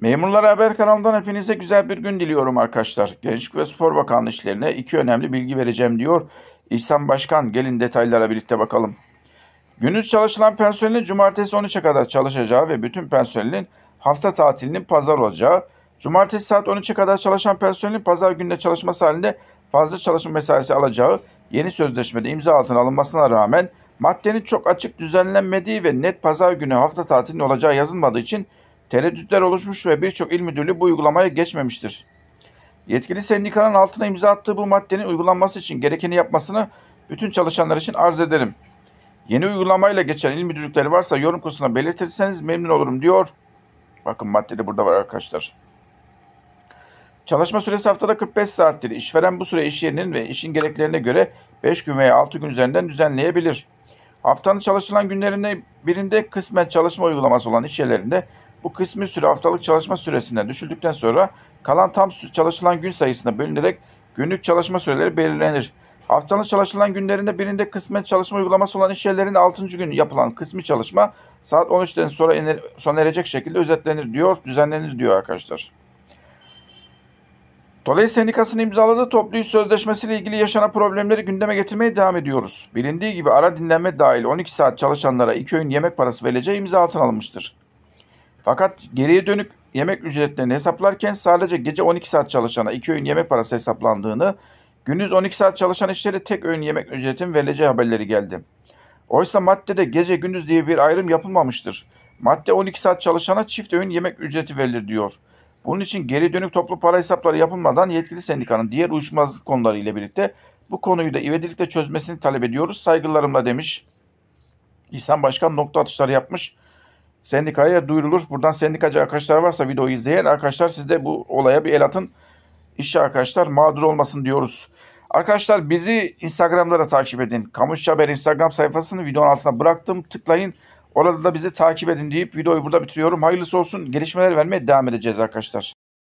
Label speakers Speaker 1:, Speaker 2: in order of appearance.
Speaker 1: Memurlar Haber kanalından hepinize güzel bir gün diliyorum arkadaşlar. Gençlik ve Spor Bakanlığı işlerine iki önemli bilgi vereceğim diyor İhsan Başkan. Gelin detaylara birlikte bakalım. Gündüz çalışılan personelin cumartesi 13'e kadar çalışacağı ve bütün personelin hafta tatilinin pazar olacağı, cumartesi saat 13'e kadar çalışan personelin pazar gününe çalışması halinde fazla çalışma mesaisi alacağı yeni sözleşmede imza altına alınmasına rağmen maddenin çok açık düzenlenmediği ve net pazar günü hafta tatilinin olacağı yazılmadığı için Tereddütler oluşmuş ve birçok il müdürlüğü bu uygulamaya geçmemiştir. Yetkili sendikanın altına imza attığı bu maddenin uygulanması için gerekeni yapmasını bütün çalışanlar için arz ederim. Yeni uygulamayla geçen il müdürlükleri varsa yorum kursuna belirtirseniz memnun olurum diyor. Bakın maddede burada var arkadaşlar. Çalışma süresi haftada 45 saattir. İşveren bu süre iş yerinin ve işin gereklerine göre 5 gün veya 6 gün üzerinden düzenleyebilir. Haftanın çalışılan günlerinde birinde kısmen çalışma uygulaması olan iş yerlerinde bu kısmi süre haftalık çalışma süresinden düşüldükten sonra kalan tam çalışılan gün sayısına bölünerek günlük çalışma süreleri belirlenir. Haftanın çalışılan günlerinde birinde kısmen çalışma uygulaması olan iş yerlerinde 6. gün yapılan kısmi çalışma saat 13'ten sonra iner, sona erecek şekilde özetlenir diyor, düzenlenir diyor arkadaşlar. Dolayısıyla Sendikası'nın imzaladığı toplu iş sözleşmesiyle ilgili yaşanan problemleri gündeme getirmeye devam ediyoruz. Bilindiği gibi ara dinlenme dahil 12 saat çalışanlara iki öğün yemek parası verileceği imza altına alınmıştır. Fakat geriye dönük yemek ücretlerini hesaplarken sadece gece 12 saat çalışana iki öğün yemek parası hesaplandığını, gündüz 12 saat çalışan işlere tek öğün yemek ücretin verileceği haberleri geldi. Oysa maddede gece gündüz diye bir ayrım yapılmamıştır. Madde 12 saat çalışana çift öğün yemek ücreti verilir diyor. Bunun için geri dönük toplu para hesapları yapılmadan yetkili sendikanın diğer uyuşmazlık konuları ile birlikte bu konuyu da ivedilikle çözmesini talep ediyoruz. Saygılarımla demiş. İhsan Başkan nokta atışları yapmış. Sendikaya duyurulur. Buradan sendikacı arkadaşlar varsa videoyu izleyen arkadaşlar siz de bu olaya bir el atın. İşçi arkadaşlar mağdur olmasın diyoruz. Arkadaşlar bizi Instagram'da da takip edin. Kamuş Haber Instagram sayfasını videonun altına bıraktım. Tıklayın. Orada da bizi takip edin deyip videoyu burada bitiriyorum. Hayırlısı olsun. Gelişmeler vermeye devam edeceğiz arkadaşlar.